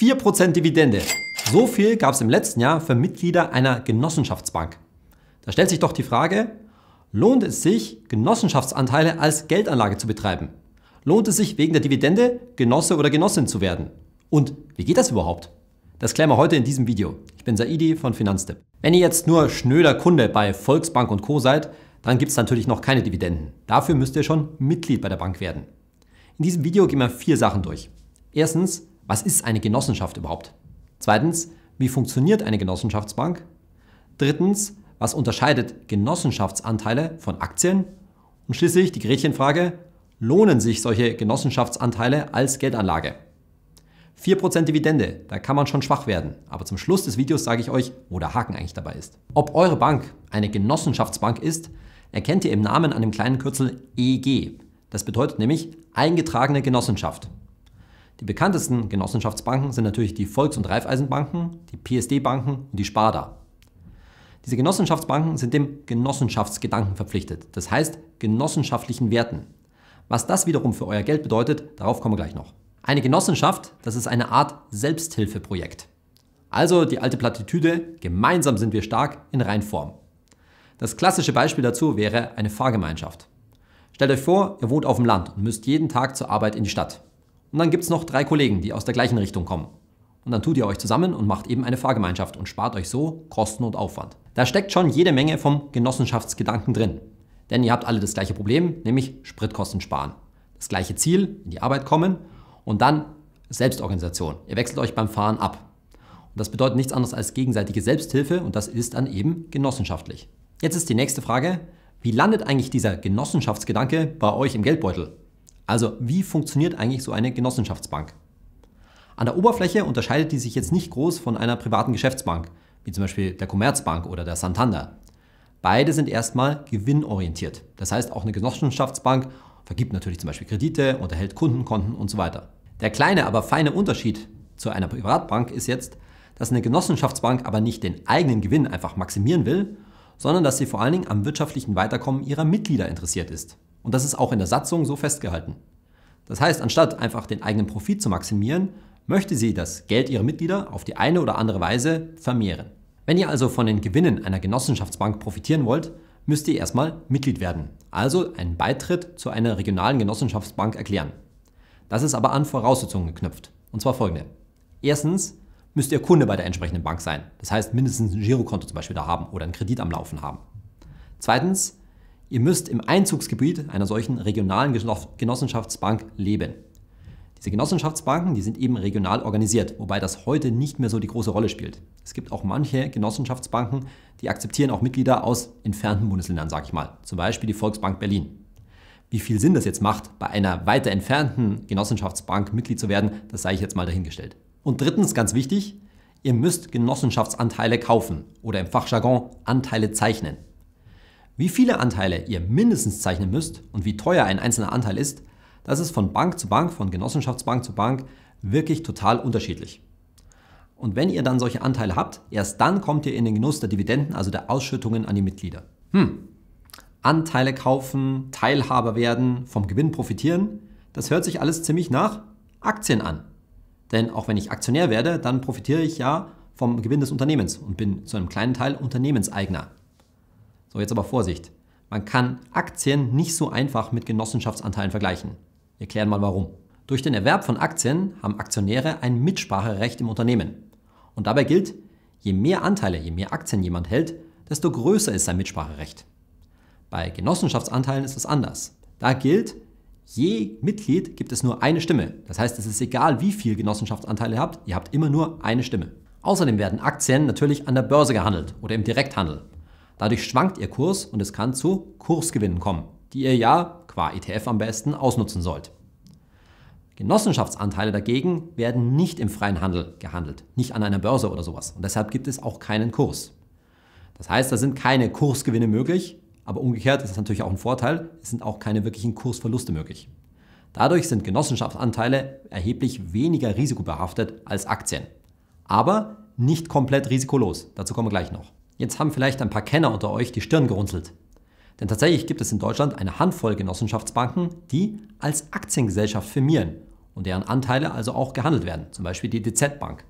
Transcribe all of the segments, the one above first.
4% Dividende. So viel gab es im letzten Jahr für Mitglieder einer Genossenschaftsbank. Da stellt sich doch die Frage, lohnt es sich, Genossenschaftsanteile als Geldanlage zu betreiben? Lohnt es sich wegen der Dividende Genosse oder Genossin zu werden? Und wie geht das überhaupt? Das klären wir heute in diesem Video. Ich bin Saidi von Finanztipp. Wenn ihr jetzt nur schnöder Kunde bei Volksbank und Co seid, dann gibt es natürlich noch keine Dividenden. Dafür müsst ihr schon Mitglied bei der Bank werden. In diesem Video gehen wir vier Sachen durch. Erstens, was ist eine Genossenschaft überhaupt? Zweitens, wie funktioniert eine Genossenschaftsbank? Drittens, was unterscheidet Genossenschaftsanteile von Aktien? Und schließlich die Gretchenfrage, lohnen sich solche Genossenschaftsanteile als Geldanlage? 4% Dividende, da kann man schon schwach werden, aber zum Schluss des Videos sage ich euch, wo der Haken eigentlich dabei ist. Ob eure Bank eine Genossenschaftsbank ist, erkennt ihr im Namen an dem kleinen Kürzel EG. Das bedeutet nämlich eingetragene Genossenschaft. Die bekanntesten Genossenschaftsbanken sind natürlich die Volks- und Raiffeisenbanken, die PSD-Banken und die Sparda. Diese Genossenschaftsbanken sind dem Genossenschaftsgedanken verpflichtet, das heißt genossenschaftlichen Werten. Was das wiederum für euer Geld bedeutet, darauf kommen wir gleich noch. Eine Genossenschaft, das ist eine Art Selbsthilfeprojekt. Also die alte Plattitüde, gemeinsam sind wir stark in Reinform. Das klassische Beispiel dazu wäre eine Fahrgemeinschaft. Stellt euch vor, ihr wohnt auf dem Land und müsst jeden Tag zur Arbeit in die Stadt. Und dann gibt es noch drei Kollegen, die aus der gleichen Richtung kommen. Und dann tut ihr euch zusammen und macht eben eine Fahrgemeinschaft und spart euch so Kosten und Aufwand. Da steckt schon jede Menge vom Genossenschaftsgedanken drin. Denn ihr habt alle das gleiche Problem, nämlich Spritkosten sparen. Das gleiche Ziel, in die Arbeit kommen und dann Selbstorganisation. Ihr wechselt euch beim Fahren ab. Und das bedeutet nichts anderes als gegenseitige Selbsthilfe und das ist dann eben genossenschaftlich. Jetzt ist die nächste Frage, wie landet eigentlich dieser Genossenschaftsgedanke bei euch im Geldbeutel? Also wie funktioniert eigentlich so eine Genossenschaftsbank? An der Oberfläche unterscheidet die sich jetzt nicht groß von einer privaten Geschäftsbank, wie zum Beispiel der Commerzbank oder der Santander. Beide sind erstmal gewinnorientiert. Das heißt, auch eine Genossenschaftsbank vergibt natürlich zum Beispiel Kredite, unterhält Kundenkonten und so weiter. Der kleine, aber feine Unterschied zu einer Privatbank ist jetzt, dass eine Genossenschaftsbank aber nicht den eigenen Gewinn einfach maximieren will, sondern dass sie vor allen Dingen am wirtschaftlichen Weiterkommen ihrer Mitglieder interessiert ist. Und das ist auch in der Satzung so festgehalten. Das heißt, anstatt einfach den eigenen Profit zu maximieren, möchte sie das Geld ihrer Mitglieder auf die eine oder andere Weise vermehren. Wenn ihr also von den Gewinnen einer Genossenschaftsbank profitieren wollt, müsst ihr erstmal Mitglied werden, also einen Beitritt zu einer regionalen Genossenschaftsbank erklären. Das ist aber an Voraussetzungen geknüpft, und zwar folgende. Erstens müsst ihr Kunde bei der entsprechenden Bank sein, das heißt mindestens ein Girokonto zum Beispiel da haben oder einen Kredit am Laufen haben. Zweitens Ihr müsst im Einzugsgebiet einer solchen regionalen Genossenschaftsbank leben. Diese Genossenschaftsbanken, die sind eben regional organisiert, wobei das heute nicht mehr so die große Rolle spielt. Es gibt auch manche Genossenschaftsbanken, die akzeptieren auch Mitglieder aus entfernten Bundesländern, sage ich mal, zum Beispiel die Volksbank Berlin. Wie viel Sinn das jetzt macht, bei einer weiter entfernten Genossenschaftsbank Mitglied zu werden, das sage ich jetzt mal dahingestellt. Und drittens, ganz wichtig, ihr müsst Genossenschaftsanteile kaufen oder im Fachjargon Anteile zeichnen. Wie viele Anteile ihr mindestens zeichnen müsst und wie teuer ein einzelner Anteil ist, das ist von Bank zu Bank, von Genossenschaftsbank zu Bank wirklich total unterschiedlich. Und wenn ihr dann solche Anteile habt, erst dann kommt ihr in den Genuss der Dividenden, also der Ausschüttungen an die Mitglieder. Hm. Anteile kaufen, Teilhaber werden, vom Gewinn profitieren, das hört sich alles ziemlich nach Aktien an. Denn auch wenn ich Aktionär werde, dann profitiere ich ja vom Gewinn des Unternehmens und bin zu einem kleinen Teil Unternehmenseigner. So, jetzt aber Vorsicht. Man kann Aktien nicht so einfach mit Genossenschaftsanteilen vergleichen. Wir klären mal warum. Durch den Erwerb von Aktien haben Aktionäre ein Mitspracherecht im Unternehmen. Und dabei gilt, je mehr Anteile, je mehr Aktien jemand hält, desto größer ist sein Mitspracherecht. Bei Genossenschaftsanteilen ist es anders. Da gilt, je Mitglied gibt es nur eine Stimme. Das heißt, es ist egal, wie viel Genossenschaftsanteile ihr habt, ihr habt immer nur eine Stimme. Außerdem werden Aktien natürlich an der Börse gehandelt oder im Direkthandel. Dadurch schwankt ihr Kurs und es kann zu Kursgewinnen kommen, die ihr ja qua ETF am besten ausnutzen sollt. Genossenschaftsanteile dagegen werden nicht im freien Handel gehandelt, nicht an einer Börse oder sowas. Und deshalb gibt es auch keinen Kurs. Das heißt, da sind keine Kursgewinne möglich, aber umgekehrt ist das natürlich auch ein Vorteil, es sind auch keine wirklichen Kursverluste möglich. Dadurch sind Genossenschaftsanteile erheblich weniger risikobehaftet als Aktien. Aber nicht komplett risikolos, dazu kommen wir gleich noch. Jetzt haben vielleicht ein paar Kenner unter euch die Stirn gerunzelt. Denn tatsächlich gibt es in Deutschland eine Handvoll Genossenschaftsbanken, die als Aktiengesellschaft firmieren und deren Anteile also auch gehandelt werden, zum Beispiel die DZ Bank.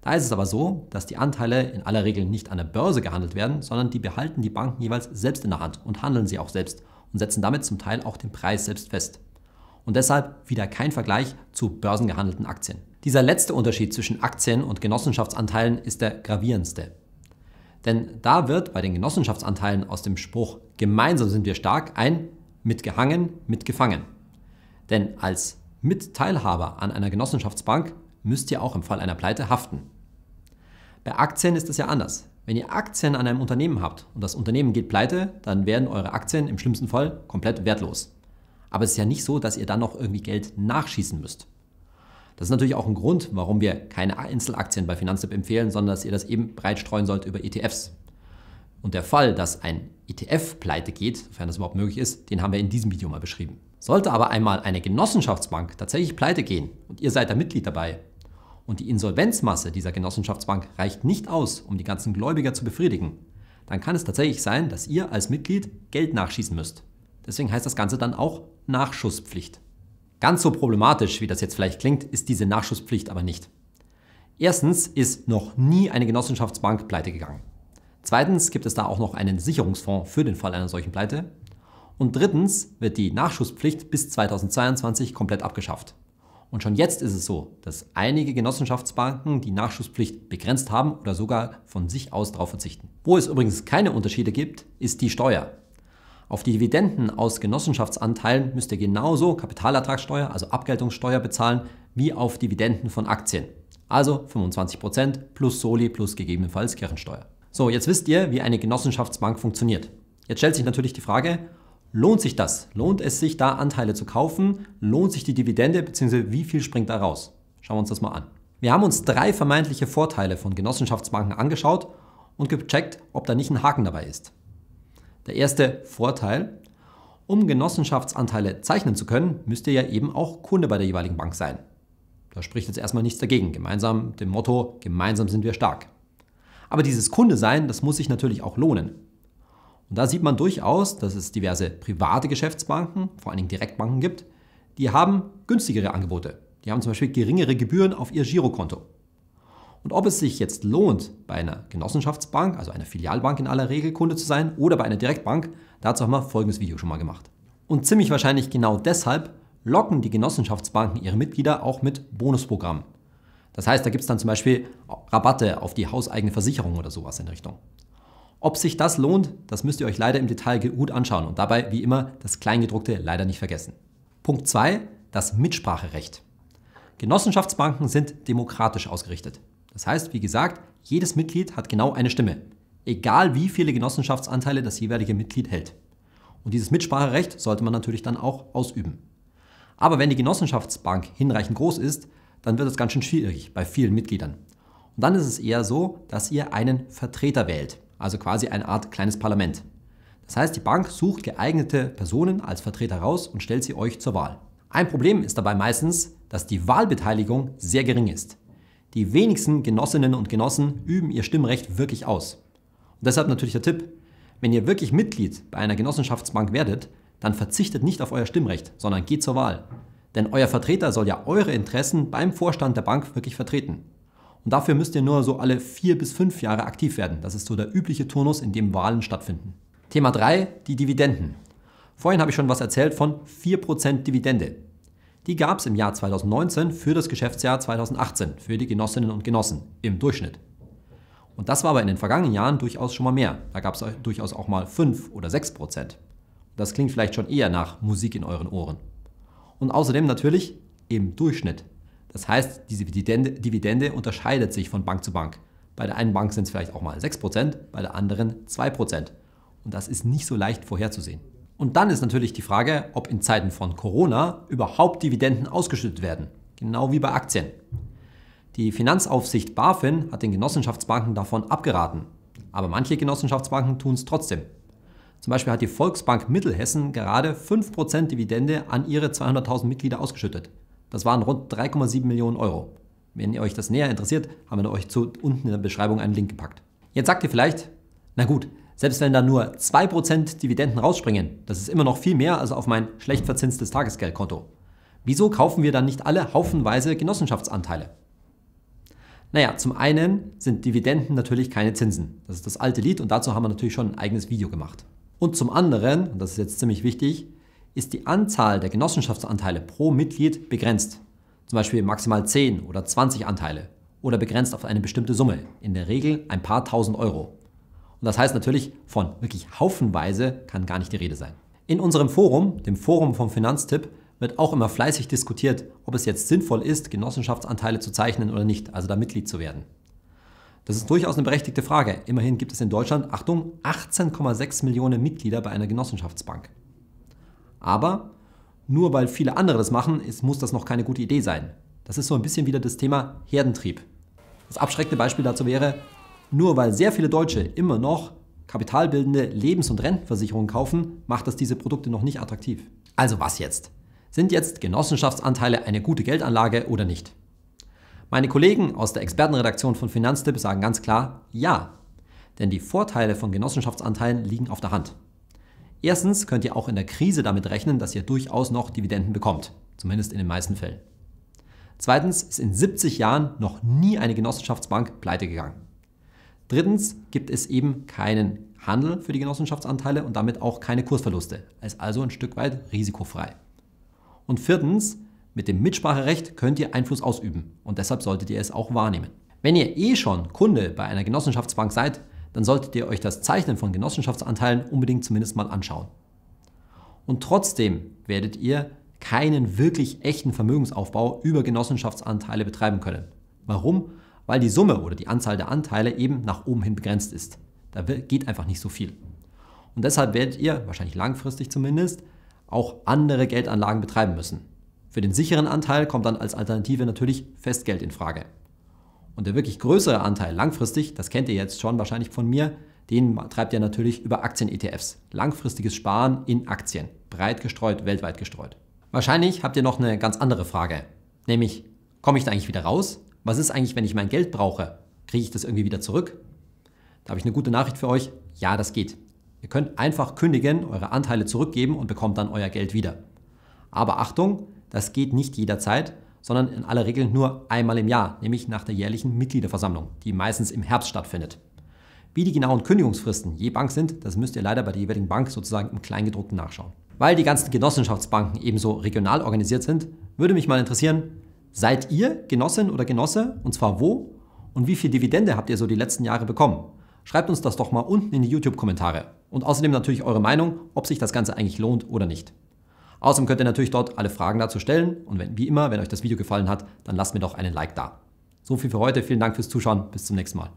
Da ist es aber so, dass die Anteile in aller Regel nicht an der Börse gehandelt werden, sondern die behalten die Banken jeweils selbst in der Hand und handeln sie auch selbst und setzen damit zum Teil auch den Preis selbst fest. Und deshalb wieder kein Vergleich zu börsengehandelten Aktien. Dieser letzte Unterschied zwischen Aktien und Genossenschaftsanteilen ist der gravierendste. Denn da wird bei den Genossenschaftsanteilen aus dem Spruch gemeinsam sind wir stark ein mitgehangen, mitgefangen. Denn als Mitteilhaber an einer Genossenschaftsbank müsst ihr auch im Fall einer Pleite haften. Bei Aktien ist es ja anders. Wenn ihr Aktien an einem Unternehmen habt und das Unternehmen geht pleite, dann werden eure Aktien im schlimmsten Fall komplett wertlos. Aber es ist ja nicht so, dass ihr dann noch irgendwie Geld nachschießen müsst. Das ist natürlich auch ein Grund, warum wir keine Einzelaktien bei Finanztipp empfehlen, sondern dass ihr das eben breit streuen sollt über ETFs. Und der Fall, dass ein ETF pleite geht, sofern das überhaupt möglich ist, den haben wir in diesem Video mal beschrieben. Sollte aber einmal eine Genossenschaftsbank tatsächlich pleite gehen und ihr seid da Mitglied dabei und die Insolvenzmasse dieser Genossenschaftsbank reicht nicht aus, um die ganzen Gläubiger zu befriedigen, dann kann es tatsächlich sein, dass ihr als Mitglied Geld nachschießen müsst. Deswegen heißt das Ganze dann auch Nachschusspflicht. Ganz so problematisch, wie das jetzt vielleicht klingt, ist diese Nachschusspflicht aber nicht. Erstens ist noch nie eine Genossenschaftsbank pleite gegangen. Zweitens gibt es da auch noch einen Sicherungsfonds für den Fall einer solchen Pleite. Und drittens wird die Nachschusspflicht bis 2022 komplett abgeschafft. Und schon jetzt ist es so, dass einige Genossenschaftsbanken die Nachschusspflicht begrenzt haben oder sogar von sich aus darauf verzichten. Wo es übrigens keine Unterschiede gibt, ist die Steuer. Auf die Dividenden aus Genossenschaftsanteilen müsst ihr genauso Kapitalertragssteuer, also Abgeltungssteuer bezahlen, wie auf Dividenden von Aktien. Also 25% plus Soli plus gegebenenfalls Kirchensteuer. So, jetzt wisst ihr, wie eine Genossenschaftsbank funktioniert. Jetzt stellt sich natürlich die Frage, lohnt sich das? Lohnt es sich da Anteile zu kaufen? Lohnt sich die Dividende bzw. wie viel springt da raus? Schauen wir uns das mal an. Wir haben uns drei vermeintliche Vorteile von Genossenschaftsbanken angeschaut und gecheckt, ob da nicht ein Haken dabei ist. Der erste Vorteil, um Genossenschaftsanteile zeichnen zu können, müsst ihr ja eben auch Kunde bei der jeweiligen Bank sein. Da spricht jetzt erstmal nichts dagegen, gemeinsam dem Motto, gemeinsam sind wir stark. Aber dieses Kunde sein, das muss sich natürlich auch lohnen. Und da sieht man durchaus, dass es diverse private Geschäftsbanken, vor allen Dingen Direktbanken gibt, die haben günstigere Angebote. Die haben zum Beispiel geringere Gebühren auf ihr Girokonto. Und ob es sich jetzt lohnt, bei einer Genossenschaftsbank, also einer Filialbank in aller Regel Kunde zu sein oder bei einer Direktbank, dazu haben wir folgendes Video schon mal gemacht. Und ziemlich wahrscheinlich genau deshalb locken die Genossenschaftsbanken ihre Mitglieder auch mit Bonusprogrammen. Das heißt, da gibt es dann zum Beispiel Rabatte auf die hauseigene Versicherung oder sowas in Richtung. Ob sich das lohnt, das müsst ihr euch leider im Detail gut anschauen und dabei, wie immer, das Kleingedruckte leider nicht vergessen. Punkt 2. Das Mitspracherecht. Genossenschaftsbanken sind demokratisch ausgerichtet. Das heißt, wie gesagt, jedes Mitglied hat genau eine Stimme, egal wie viele Genossenschaftsanteile das jeweilige Mitglied hält. Und dieses Mitspracherecht sollte man natürlich dann auch ausüben. Aber wenn die Genossenschaftsbank hinreichend groß ist, dann wird es ganz schön schwierig bei vielen Mitgliedern. Und dann ist es eher so, dass ihr einen Vertreter wählt, also quasi eine Art kleines Parlament. Das heißt, die Bank sucht geeignete Personen als Vertreter raus und stellt sie euch zur Wahl. Ein Problem ist dabei meistens, dass die Wahlbeteiligung sehr gering ist. Die wenigsten Genossinnen und Genossen üben ihr Stimmrecht wirklich aus. Und deshalb natürlich der Tipp, wenn ihr wirklich Mitglied bei einer Genossenschaftsbank werdet, dann verzichtet nicht auf euer Stimmrecht, sondern geht zur Wahl. Denn euer Vertreter soll ja eure Interessen beim Vorstand der Bank wirklich vertreten. Und dafür müsst ihr nur so alle vier bis fünf Jahre aktiv werden. Das ist so der übliche Turnus, in dem Wahlen stattfinden. Thema 3, die Dividenden. Vorhin habe ich schon was erzählt von 4% Dividende. Die gab es im Jahr 2019 für das Geschäftsjahr 2018 für die Genossinnen und Genossen im Durchschnitt. Und das war aber in den vergangenen Jahren durchaus schon mal mehr. Da gab es durchaus auch mal 5 oder 6 Prozent. Das klingt vielleicht schon eher nach Musik in euren Ohren. Und außerdem natürlich im Durchschnitt. Das heißt, diese Dividende, Dividende unterscheidet sich von Bank zu Bank. Bei der einen Bank sind es vielleicht auch mal 6%, Prozent, bei der anderen 2%. Prozent. Und das ist nicht so leicht vorherzusehen. Und dann ist natürlich die Frage, ob in Zeiten von Corona überhaupt Dividenden ausgeschüttet werden. Genau wie bei Aktien. Die Finanzaufsicht BaFin hat den Genossenschaftsbanken davon abgeraten. Aber manche Genossenschaftsbanken tun es trotzdem. Zum Beispiel hat die Volksbank Mittelhessen gerade 5% Dividende an ihre 200.000 Mitglieder ausgeschüttet. Das waren rund 3,7 Millionen Euro. Wenn ihr euch das näher interessiert, haben wir euch zu, unten in der Beschreibung einen Link gepackt. Jetzt sagt ihr vielleicht, na gut, selbst wenn da nur 2% Dividenden rausspringen, das ist immer noch viel mehr als auf mein schlecht verzinstes Tagesgeldkonto. Wieso kaufen wir dann nicht alle haufenweise Genossenschaftsanteile? Naja, zum einen sind Dividenden natürlich keine Zinsen. Das ist das alte Lied und dazu haben wir natürlich schon ein eigenes Video gemacht. Und zum anderen, und das ist jetzt ziemlich wichtig, ist die Anzahl der Genossenschaftsanteile pro Mitglied begrenzt. Zum Beispiel maximal 10 oder 20 Anteile oder begrenzt auf eine bestimmte Summe, in der Regel ein paar tausend Euro. Und das heißt natürlich, von wirklich haufenweise kann gar nicht die Rede sein. In unserem Forum, dem Forum vom Finanztipp, wird auch immer fleißig diskutiert, ob es jetzt sinnvoll ist, Genossenschaftsanteile zu zeichnen oder nicht, also da Mitglied zu werden. Das ist durchaus eine berechtigte Frage. Immerhin gibt es in Deutschland, Achtung, 18,6 Millionen Mitglieder bei einer Genossenschaftsbank. Aber nur weil viele andere das machen, ist, muss das noch keine gute Idee sein. Das ist so ein bisschen wieder das Thema Herdentrieb. Das abschreckende Beispiel dazu wäre, nur weil sehr viele Deutsche immer noch kapitalbildende Lebens- und Rentenversicherungen kaufen, macht das diese Produkte noch nicht attraktiv. Also was jetzt? Sind jetzt Genossenschaftsanteile eine gute Geldanlage oder nicht? Meine Kollegen aus der Expertenredaktion von Finanztipp sagen ganz klar ja. Denn die Vorteile von Genossenschaftsanteilen liegen auf der Hand. Erstens könnt ihr auch in der Krise damit rechnen, dass ihr durchaus noch Dividenden bekommt. Zumindest in den meisten Fällen. Zweitens ist in 70 Jahren noch nie eine Genossenschaftsbank pleite gegangen. Drittens gibt es eben keinen Handel für die Genossenschaftsanteile und damit auch keine Kursverluste. Ist also ein Stück weit risikofrei. Und viertens, mit dem Mitspracherecht könnt ihr Einfluss ausüben und deshalb solltet ihr es auch wahrnehmen. Wenn ihr eh schon Kunde bei einer Genossenschaftsbank seid, dann solltet ihr euch das Zeichnen von Genossenschaftsanteilen unbedingt zumindest mal anschauen. Und trotzdem werdet ihr keinen wirklich echten Vermögensaufbau über Genossenschaftsanteile betreiben können. Warum? weil die Summe oder die Anzahl der Anteile eben nach oben hin begrenzt ist. Da geht einfach nicht so viel. Und deshalb werdet ihr, wahrscheinlich langfristig zumindest, auch andere Geldanlagen betreiben müssen. Für den sicheren Anteil kommt dann als Alternative natürlich Festgeld in Frage. Und der wirklich größere Anteil langfristig, das kennt ihr jetzt schon wahrscheinlich von mir, den treibt ihr natürlich über Aktien-ETFs. Langfristiges Sparen in Aktien. Breit gestreut, weltweit gestreut. Wahrscheinlich habt ihr noch eine ganz andere Frage. Nämlich, komme ich da eigentlich wieder raus? was ist eigentlich, wenn ich mein Geld brauche? Kriege ich das irgendwie wieder zurück? Da habe ich eine gute Nachricht für euch. Ja, das geht. Ihr könnt einfach kündigen, eure Anteile zurückgeben und bekommt dann euer Geld wieder. Aber Achtung, das geht nicht jederzeit, sondern in aller Regel nur einmal im Jahr, nämlich nach der jährlichen Mitgliederversammlung, die meistens im Herbst stattfindet. Wie die genauen Kündigungsfristen je Bank sind, das müsst ihr leider bei der jeweiligen Bank sozusagen im Kleingedruckten nachschauen. Weil die ganzen Genossenschaftsbanken ebenso regional organisiert sind, würde mich mal interessieren, Seid ihr Genossin oder Genosse und zwar wo? Und wie viel Dividende habt ihr so die letzten Jahre bekommen? Schreibt uns das doch mal unten in die YouTube-Kommentare. Und außerdem natürlich eure Meinung, ob sich das Ganze eigentlich lohnt oder nicht. Außerdem könnt ihr natürlich dort alle Fragen dazu stellen. Und wenn, wie immer, wenn euch das Video gefallen hat, dann lasst mir doch einen Like da. So viel für heute. Vielen Dank fürs Zuschauen. Bis zum nächsten Mal.